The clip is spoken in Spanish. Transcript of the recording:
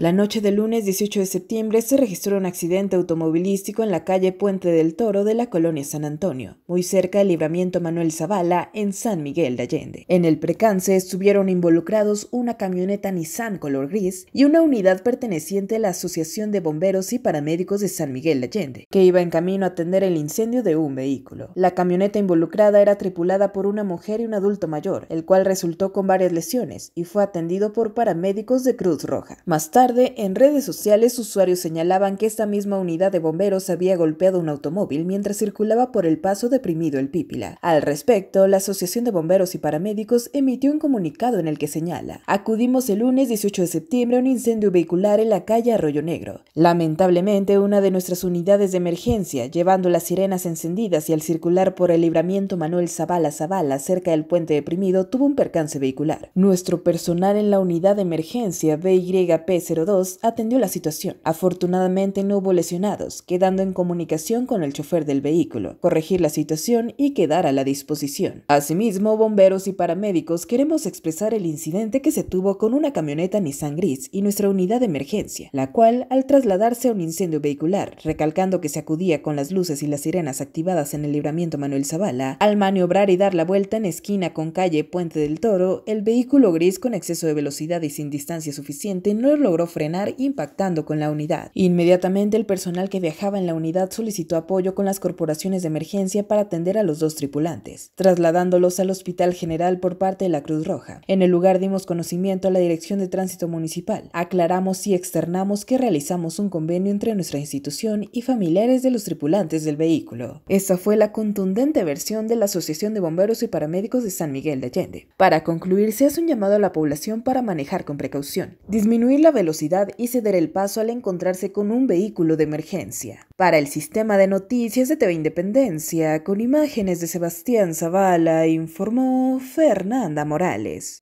La noche del lunes 18 de septiembre se registró un accidente automovilístico en la calle Puente del Toro de la colonia San Antonio, muy cerca del libramiento Manuel Zavala en San Miguel de Allende. En el precance estuvieron involucrados una camioneta Nissan color gris y una unidad perteneciente a la Asociación de Bomberos y Paramédicos de San Miguel de Allende, que iba en camino a atender el incendio de un vehículo. La camioneta involucrada era tripulada por una mujer y un adulto mayor, el cual resultó con varias lesiones y fue atendido por paramédicos de Cruz Roja. Más tarde, en redes sociales usuarios señalaban que esta misma unidad de bomberos había golpeado un automóvil mientras circulaba por el paso deprimido el Pípila. Al respecto, la Asociación de Bomberos y Paramédicos emitió un comunicado en el que señala: Acudimos el lunes 18 de septiembre a un incendio vehicular en la calle Arroyo Negro. Lamentablemente, una de nuestras unidades de emergencia, llevando las sirenas encendidas y al circular por el libramiento Manuel Zavala Zavala cerca del puente deprimido, tuvo un percance vehicular. Nuestro personal en la unidad de emergencia BYP 2 atendió la situación. Afortunadamente no hubo lesionados, quedando en comunicación con el chofer del vehículo, corregir la situación y quedar a la disposición. Asimismo, bomberos y paramédicos queremos expresar el incidente que se tuvo con una camioneta Nissan gris y nuestra unidad de emergencia, la cual, al trasladarse a un incendio vehicular, recalcando que se acudía con las luces y las sirenas activadas en el libramiento Manuel Zavala, al maniobrar y dar la vuelta en esquina con calle Puente del Toro, el vehículo gris con exceso de velocidad y sin distancia suficiente no logró frenar impactando con la unidad. Inmediatamente el personal que viajaba en la unidad solicitó apoyo con las corporaciones de emergencia para atender a los dos tripulantes, trasladándolos al Hospital General por parte de la Cruz Roja. En el lugar dimos conocimiento a la Dirección de Tránsito Municipal. Aclaramos y externamos que realizamos un convenio entre nuestra institución y familiares de los tripulantes del vehículo. Esa fue la contundente versión de la Asociación de Bomberos y Paramédicos de San Miguel de Allende. Para concluir, se hace un llamado a la población para manejar con precaución, disminuir la velocidad y ceder el paso al encontrarse con un vehículo de emergencia. Para el sistema de noticias de TV Independencia, con imágenes de Sebastián Zavala, informó Fernanda Morales.